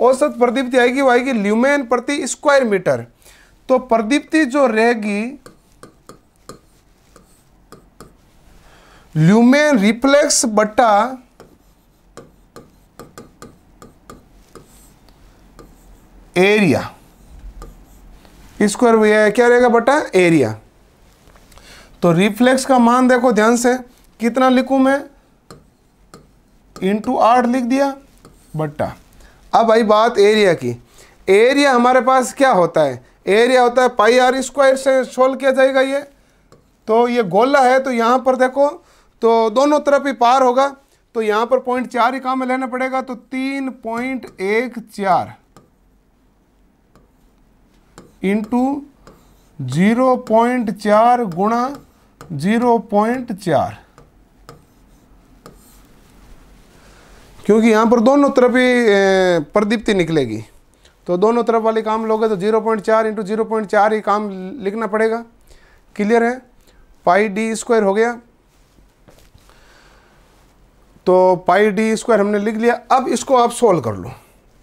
Speaker 1: औसत प्रदीप्ति आएगी वो आएगी ल्यूमेन प्रति स्क्वायर मीटर तो प्रदीप्ति जो रहेगी ल्यूमेन रिफ्लेक्स बट्टा एरिया स्क्वायर भैया क्या रहेगा बटा एरिया तो रिफ्लेक्स का मान देखो ध्यान से कितना लिखूं मैं इंटू आठ लिख दिया बट्टा अब आई बात एरिया की एरिया हमारे पास क्या होता है एरिया होता है पाई आर स्क्वायर से सोल्व किया जाएगा ये तो ये गोला है तो यहाँ पर देखो तो दोनों तरफ ही पार होगा तो यहाँ पर पॉइंट चार ही काम में लेना पड़ेगा तो तीन पॉइंट एक चार इंटू जीरो पॉइंट चार गुणा जीरो पॉइंट चार क्योंकि यहां पर दोनों तरफ ही प्रदीप्ति निकलेगी तो दोनों तरफ वाले काम लोगे तो जीरो पॉइंट चार इंटू जीरो पॉइंट चार ही काम लिखना पड़ेगा क्लियर है पाई डी स्क्वायर हो गया तो पाई डी स्क्वायर हमने लिख लिया अब इसको आप सोल्व कर लो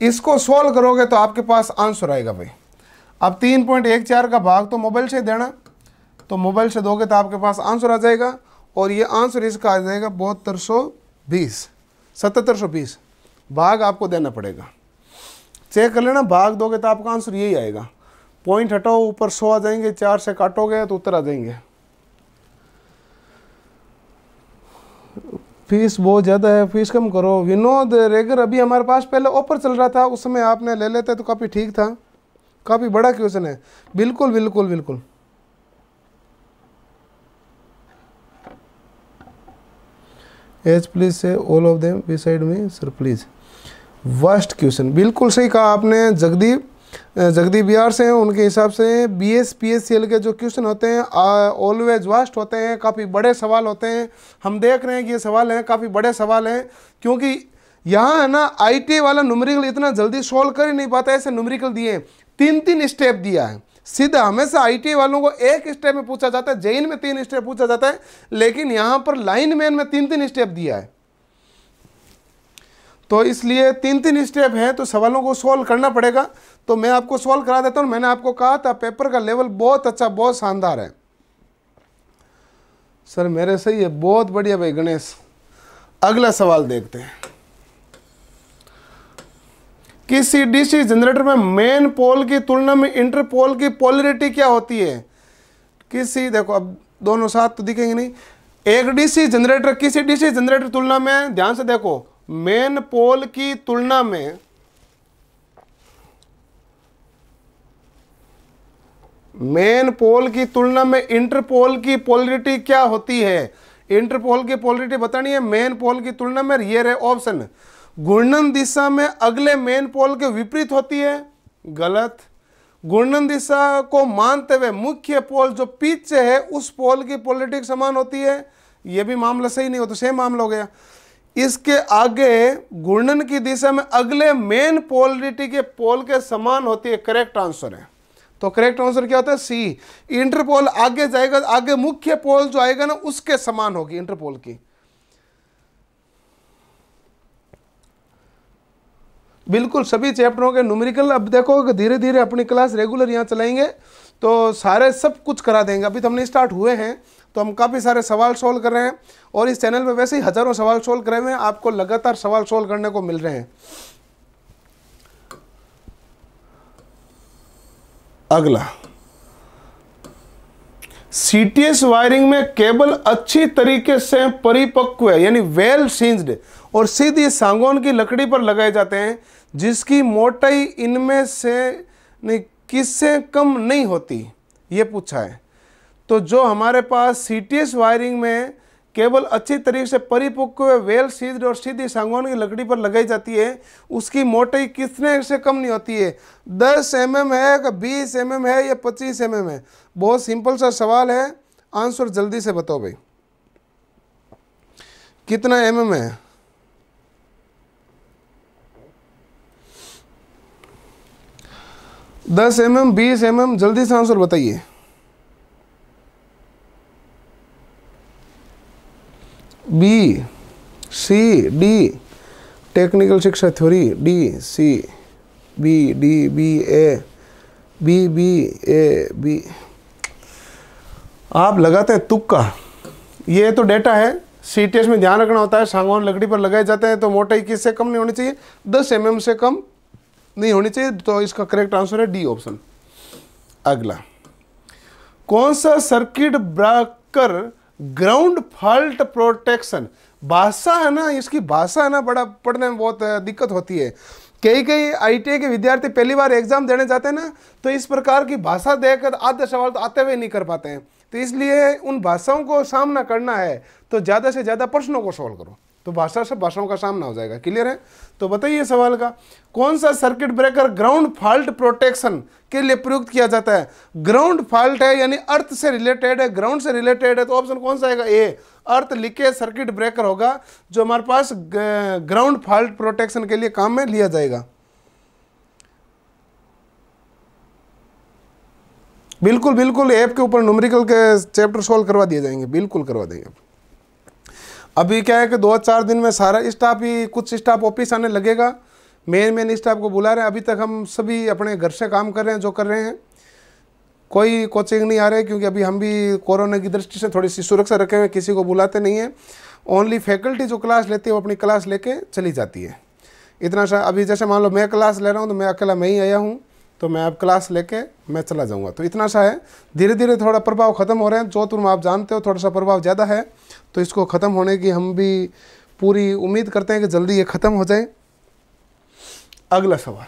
Speaker 1: इसको सोल्व करोगे तो आपके पास आंसर आएगा भाई अब तीन पॉइंट एक चार का भाग तो मोबाइल से देना तो मोबाइल से दोगे तो आपके पास आंसर आ जाएगा और ये आंसर इसका आ जाएगा बहत्तर सौ बीस सतहत्तर सौ बीस भाग आपको देना पड़ेगा चेक कर लेना भाग दोगे तो आपका आंसर यही आएगा पॉइंट हटाओ ऊपर सौ आ जाएंगे चार से काटोगे तो उत्तर आ जाएंगे फीस बहुत ज़्यादा है फीस कम करो विनोद रेगर अभी हमारे पास पहले ऑफर चल रहा था उस समय आपने ले लेते तो काफ़ी ठीक था काफ़ी बड़ा क्वेश्चन है बिल्कुल बिल्कुल बिल्कुल एज प्लीज से all of them beside me sir please worst question बिल्कुल सही कहा आपने जगदीप जगदीप बिहार से हैं उनके हिसाब से B S P S C L के जो क्वेश्चन होते हैं ऑलवेज वास्ट होते हैं काफ़ी बड़े सवाल होते हैं हम देख रहे हैं कि ये सवाल हैं काफ़ी बड़े सवाल हैं क्योंकि यहाँ है ना आईटी वाला नुमरिकल इतना जल्दी सॉल्व कर ही नहीं पाता ऐसे नुमरिकल दिए तीन तीन स्टेप दिया है सीधा हमेशा आई वालों को एक स्टेप में पूछा जाता है जेइन में तीन स्टेप पूछा जाता है लेकिन यहां पर लाइन मैन में तीन तीन स्टेप दिया है तो इसलिए तीन तीन स्टेप हैं तो सवालों को सॉल्व करना पड़ेगा तो मैं आपको सॉल्व करा देता हूं मैंने आपको कहा था पेपर का लेवल बहुत अच्छा बहुत शानदार है सर मेरे सही है बहुत बढ़िया भाई गणेश अगला सवाल देखते हैं किसी डीसी जनरेटर में मेन पोल की तुलना में इंटर पोल की पोलरिटी क्या होती है किसी देखो अब दोनों साथ तो दिखेंगे नहीं एक डीसी जनरेटर किसी डीसी जनरेटर तुलना में ध्यान से देखो मेन पोल की तुलना में मेन पोल की तुलना में इंटरपोल की पोलरिटी क्या होती है इंटरपोल की पोलरिटी बतानी है मेन पोल की तुलना में ये रहे ऑप्शन घूर्णन दिशा में अगले मेन पोल के विपरीत होती है गलत घूर्णन दिशा को मानते हुए मुख्य पोल जो पीछे है उस पोल की पॉलिटिक्स समान होती है यह भी मामला सही नहीं हो तो सेम मामला हो गया इसके आगे घूर्णन की दिशा में अगले मेन पोलिटी के पोल के समान होती है करेक्ट आंसर है तो करेक्ट आंसर क्या होता है सी इंटरपोल आगे जाएगा आगे मुख्य पोल जो आएगा ना उसके समान होगी इंटरपोल की बिल्कुल सभी चैप्टरों के न्यूमेरिकल अब देखो धीरे धीरे अपनी क्लास रेगुलर यहाँ चलाएंगे तो सारे सब कुछ करा देंगे अभी तो हमने स्टार्ट हुए हैं तो हम काफ़ी सारे सवाल सोल्व कर रहे हैं और इस चैनल में वैसे ही हज़ारों सवाल सोल्व करे हुए हैं आपको लगातार सवाल सोल्व करने को मिल रहे हैं अगला सी वायरिंग में केबल अच्छी तरीके से परिपक्व है यानी वेल सिंज्ड और सीधी सांगोन की लकड़ी पर लगाए जाते हैं जिसकी मोटाई इनमें से किससे कम नहीं होती ये पूछा है तो जो हमारे पास सी वायरिंग में केबल अच्छी तरीके से परिपक्व वेल सीध और सीधी सांगवान की लकड़ी पर लगाई जाती है उसकी मोटाई कितने से कम नहीं होती है 10 एम mm है या बीस एम mm है या 25 एम mm है बहुत सिंपल सा सवाल है आंसर जल्दी से बताओ भाई कितना एम mm है दस एम एम बीस एम एम जल्दी से आंसर बताइए B C D technical Shiksha theory D C B D B A B B A B आप लगाते हैं तुक्का ये तो डेटा है सी में ध्यान रखना होता है सांगवान लकड़ी पर लगाए जाते हैं तो मोटाई किससे कम नहीं होनी चाहिए दस एम एम से कम नहीं होनी चाहिए तो इसका करेक्ट आंसर है डी ऑप्शन अगला कौन सा circuit breaker ground fault protection भाषा है ना इसकी भाषा है ना बड़ा पढ़ने में बहुत दिक्कत होती है कई कई आईटीआई के विद्यार्थी पहली बार एग्जाम देने जाते हैं ना तो इस प्रकार की भाषा देकर आधे सवाल तो आते हुए नहीं कर पाते हैं तो इसलिए उन भाषाओं को सामना करना है तो ज़्यादा से ज़्यादा प्रश्नों को सॉल्व करो तो भाषा सब भाषाओं का सामना हो जाएगा क्लियर है तो बताइए सवाल का कौन सा circuit breaker ground fault protection के लिए प्रयुक्त किया जाता है ग्राउंड फॉल्ट है यानी अर्थ से रिलेटेड है ग्राउंड से रिलेटेड है तो ऑप्शन कौन सा आएगा ए अर्थ लिखे सर्किट ब्रेकर होगा जो हमारे पास ग्राउंड फॉल्ट प्रोटेक्शन के लिए काम में लिया जाएगा बिल्कुल बिल्कुल ऐप के ऊपर न्यूमेरिकल के चैप्टर सॉल्व करवा दिए जाएंगे बिल्कुल करवा देंगे आप अभी क्या है कि दो चार दिन में सारा स्टाफ ही कुछ स्टाफ ऑफिस आने लगेगा मेन मेन स्टाफ को बुला रहे हैं अभी तक हम सभी अपने घर से काम कर रहे हैं जो कर रहे हैं कोई कोचिंग नहीं आ रहे क्योंकि अभी हम भी कोरोना की दृष्टि से थोड़ी सी सुरक्षा रखे हुए किसी को बुलाते नहीं हैं ओनली फैकल्टी जो क्लास लेती है वो अपनी क्लास लेके चली जाती है इतना सा अभी जैसे मान लो मैं क्लास ले रहा हूँ तो मैं अकेला मैं ही आया हूँ तो मैं अब क्लास लेके मैं चला जाऊँगा तो इतना सा है धीरे धीरे थोड़ा प्रभाव खत्म हो रहे हैं जोधपुर में आप जानते हो थोड़ा सा प्रभाव ज़्यादा है तो इसको ख़त्म होने की हम भी पूरी उम्मीद करते हैं कि जल्दी ये ख़त्म हो जाए अगला सवाल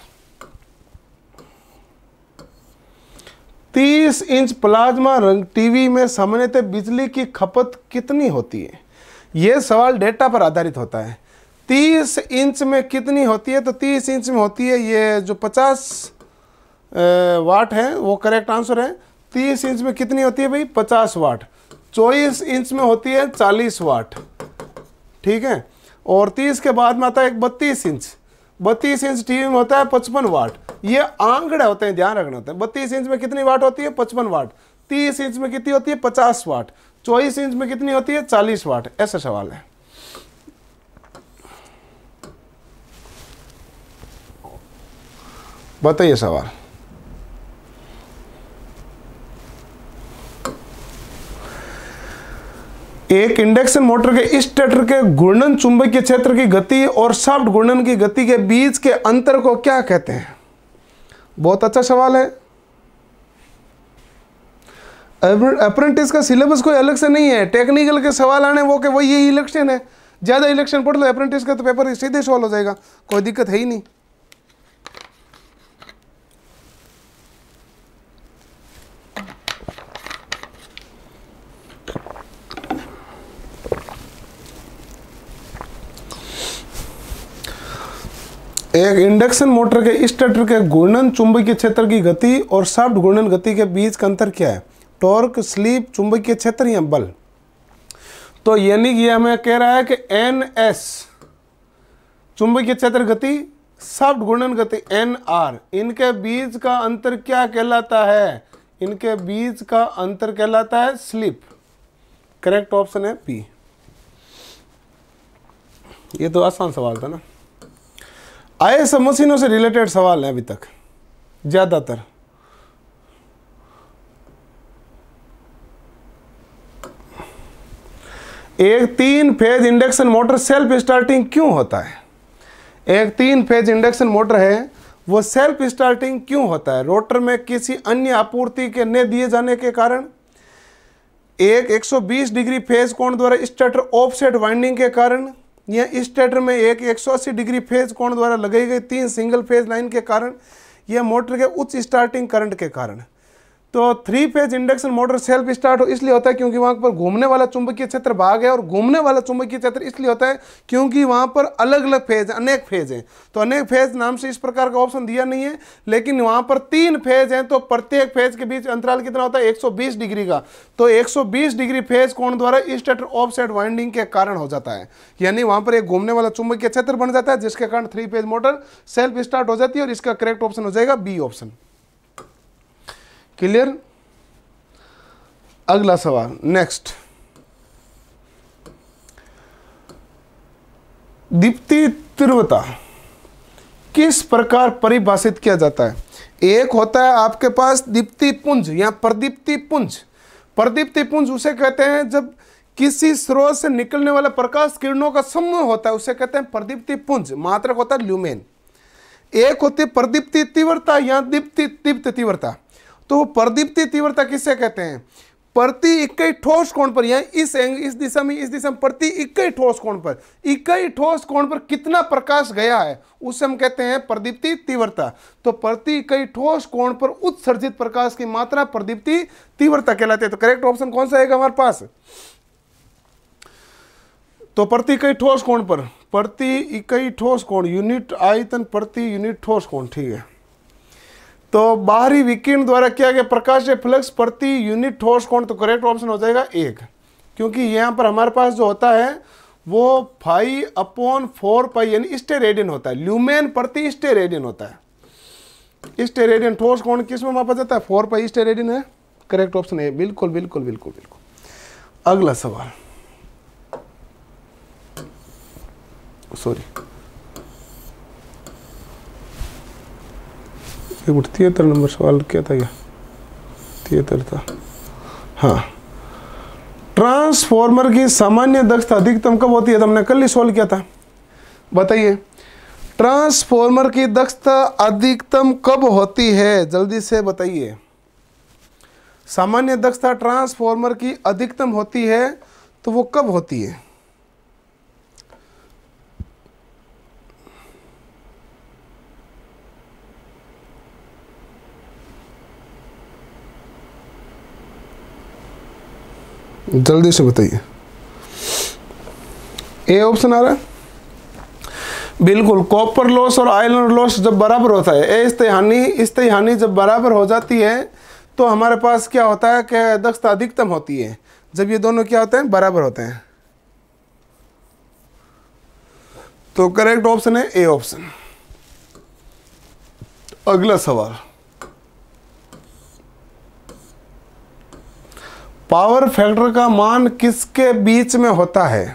Speaker 1: 30 इंच प्लाज्मा रंग टीवी में सामान्यतः बिजली की खपत कितनी होती है यह सवाल डेटा पर आधारित होता है 30 इंच में कितनी होती है तो 30 इंच में होती है ये जो 50 वाट है वो करेक्ट आंसर है 30 इंच में कितनी होती है भाई 50 वाट चौबीस इंच में होती है चालीस वाट ठीक है और तीस के बाद में आता है एक बत्तीस इंच बत्तीस इंच टीवी में होता है पचपन वाट ये आंकड़े होते हैं ध्यान रखना होता है बत्तीस इंच में कितनी वाट होती है पचपन वाट तीस इंच में कितनी होती है पचास वाट चौबीस इंच में कितनी होती है चालीस वाट ऐसा सवाल है बताइए सवाल एक इंडक्शन मोटर के इस स्टेटर के घूर्णन चुंबकीय क्षेत्र की गति और साफ्ट घूर्णन की गति के बीच के अंतर को क्या कहते हैं बहुत अच्छा सवाल है अप्रेंटिस का सिलेबस कोई अलग से नहीं है टेक्निकल के सवाल आने वो के वही इलेक्शन है ज़्यादा इलेक्शन पढ़ लो अप्रेंटिस का तो पेपर सीधे सॉल्व हो जाएगा कोई दिक्कत है ही नहीं एक इंडक्शन मोटर के स्टेटर के घूर्णन चुंबकीय क्षेत्र की गति और शाफ्ट घूर्णन गति के बीच का अंतर क्या है टॉर्क स्लीप चुंबकीय क्षेत्र या बल तो यानी कि हमें कह रहा है कि एन एस चुंबकीय क्षेत्र गति शाफ्ट घूर्णन गति एन आर इनके बीच का अंतर क्या कहलाता है इनके बीच का अंतर कहलाता है स्लिप करेक्ट ऑप्शन है पी ये तो आसान सवाल था ना आए सब मशीनों से रिलेटेड सवाल है अभी तक ज़्यादातर एक तीन phase induction motor self starting क्यों होता है एक तीन फेज इंडक्शन मोटर है वो सेल्फ स्टार्टिंग क्यों होता है रोटर में किसी अन्य आपूर्ति के न दिए जाने के कारण एक 120 डिग्री फेज कोण द्वारा स्टार्टर ऑफसेट वाइंडिंग के कारण यह इस स्टेटर में एक 180 डिग्री फेज कोण द्वारा लगाई गई तीन सिंगल फेज लाइन के कारण यह मोटर के उच्च स्टार्टिंग करंट के कारण तो three phase induction motor self start हो इसलिए होता है क्योंकि वहां पर घूमने वाला चुंबकीय क्षेत्र भाग है और घूमने वाला चुंबकीय क्षेत्र इसलिए होता है क्योंकि वहां पर अलग अलग फेज अनेक फेज हैं तो अनेक फेज नाम से इस प्रकार का ऑप्शन दिया नहीं है लेकिन वहां पर तीन फेज हैं तो प्रत्येक फेज के बीच अंतराल कितना होता है एक डिग्री का तो एक डिग्री फेज कोण द्वारा स्टेटर ऑफसेट वाइंडिंग के कारण हो जाता है यानी वहां पर एक घूमने वाला चुंबकीय क्षेत्र बन जाता है जिसके कारण three phase motor self start हो जाती है और इसका करेक्ट ऑप्शन हो जाएगा बी ऑप्शन क्लियर अगला सवाल नेक्स्ट दीप्ति तीव्रता किस प्रकार परिभाषित किया जाता है एक होता है आपके पास दीप्ति पुंज या प्रदीप्ति पुंज प्रदीप्ति पुंज उसे कहते हैं जब किसी स्रोत से निकलने वाला प्रकाश किरणों का समूह होता है उसे कहते हैं प्रदीप्ति पुंज मात्रक होता है ल्यूमेन एक होती है प्रदीप्ति तीव्रता या दीप्ति दीप्त तीव्रता तो प्रदीप्ति तीव्रता किसे कहते हैं प्रति इक्कीस ठोस कोण पर यानी इस एंग इस दिशा में इस दिशा में प्रति इकई ठोस कोण पर इकई ठोस कोण पर कितना प्रकाश गया है उसे हम कहते हैं प्रदीप्ति तीव्रता तो प्रति इकई ठोस कोण पर उत्सर्जित प्रकाश की मात्रा प्रदीप्ति तीव्रता कहलाती है तो करेक्ट ऑप्शन कौन सा आएगा हमारे पास तो प्रति इक्कीस ठोस कोण पर प्रति इकई ठोस कोण यूनिट आयतन प्रति यूनिट ठोस कोण ठीक है तो बाहरी विकिरण द्वारा किया गया प्रकाश या फ्लक्स प्रति यूनिट ठोस कोण तो करेक्ट ऑप्शन हो जाएगा एक क्योंकि यहाँ पर हमारे पास जो होता है वो फाइव अपॉन फोर पाई यानी स्टेरेडियन होता है ल्यूमेन प्रति स्टेरेडियन होता है स्टेरेडियन ठोस कोण किस में मापा जाता है फोर पाई स्टेरेडियन है करेक्ट ऑप्शन है बिल्कुल बिल्कुल बिल्कुल बिल्कुल अगला सवाल सॉरी तिहत्तर नंबर सवाल क्या था क्या तिहत्तर था हाँ ट्रांसफॉर्मर की सामान्य दक्षता अधिकतम कब होती है तो हमने कल ही सॉल्व किया था बताइए ट्रांसफॉर्मर की दक्षता अधिकतम कब होती है जल्दी से बताइए सामान्य दक्षता ट्रांसफॉर्मर की अधिकतम होती है तो वो कब होती है जल्दी से बताइए ए ऑप्शन आ रहा है बिल्कुल कॉपर लॉस और आयरन लॉस जब बराबर होता है ए स्थिर हानि जब बराबर हो जाती है तो हमारे पास क्या होता है कि दक्षता अधिकतम होती है जब ये दोनों क्या होते हैं बराबर होते हैं तो करेक्ट ऑप्शन है ए ऑप्शन अगला सवाल पावर फैक्टर का मान किसके बीच में होता है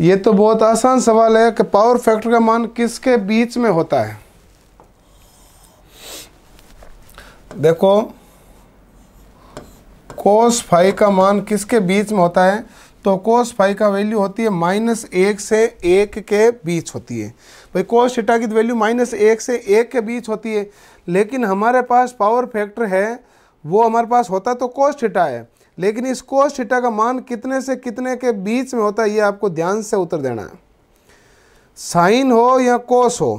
Speaker 1: ये तो बहुत आसान सवाल है कि पावर फैक्टर का मान किसके बीच में होता है देखो कोस फाई का मान किसके बीच में होता है तो कोस फाई का वैल्यू होती है माइनस एक से एक के बीच होती है भाई कोस थीटा की तो वैल्यू माइनस एक से एक के बीच होती है लेकिन हमारे पास पावर फैक्टर है वो हमारे पास होता तो कोस थीटा है लेकिन इस कोस थीटा का मान कितने से कितने के बीच में होता है ये आपको ध्यान से उत्तर देना है साइन हो या कोस हो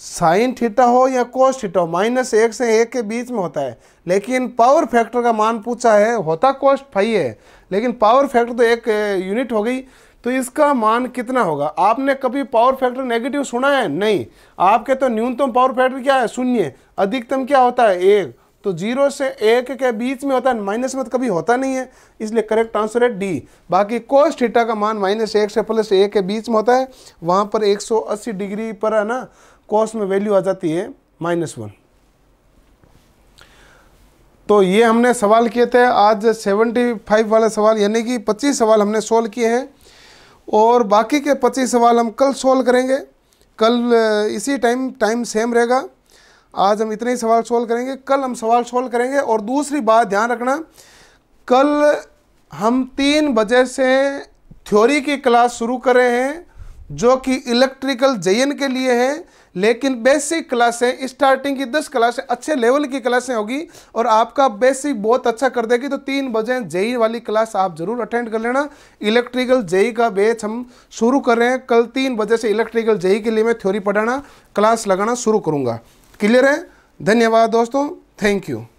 Speaker 1: साइन थीटा हो या कोस थीटा हो माइनस एक से एक के बीच में होता है लेकिन पावर फैक्टर का मान पूछा है होता कोस फाइ है लेकिन पावर फैक्टर तो एक यूनिट हो गई तो इसका मान कितना होगा आपने कभी पावर फैक्टर नेगेटिव सुना है नहीं आपके तो न्यूनतम पावर फैक्टर क्या है शून्य अधिकतम क्या होता है एक तो जीरो से एक के बीच में होता है माइनस में तो कभी होता नहीं है इसलिए करेक्ट आंसर है डी बाकी कोस थीटा का मान माइनस एक से प्लस एक के बीच में होता है वहाँ पर 180 डिग्री पर है ना कोस में वैल्यू आ जाती है माइनस वन तो ये हमने सवाल किए थे आज 75 वाले सवाल यानी कि 25 सवाल हमने सोल्व किए हैं और बाकी के पच्चीस सवाल हम कल सोल्व करेंगे कल इसी टाइम टाइम सेम रहेगा आज हम इतने ही सवाल सोल्व करेंगे कल हम सवाल सोल्व करेंगे और दूसरी बात ध्यान रखना कल हम तीन बजे से थ्योरी की क्लास शुरू कर रहे हैं जो कि इलेक्ट्रिकल जयन के लिए है लेकिन बेसिक क्लासें स्टार्टिंग की दस क्लासें अच्छे लेवल की क्लासें होगी और आपका बेसिक बहुत अच्छा कर देगी तो तीन बजे जेई वाली क्लास आप जरूर अटेंड कर लेना इलेक्ट्रिकल जेई का बेच हम शुरू कर रहे हैं कल तीन बजे से इलेक्ट्रिकल जेई के लिए मैं थ्योरी पढ़ाना क्लास लगाना शुरू करूँगा क्लियर है धन्यवाद दोस्तों थैंक यू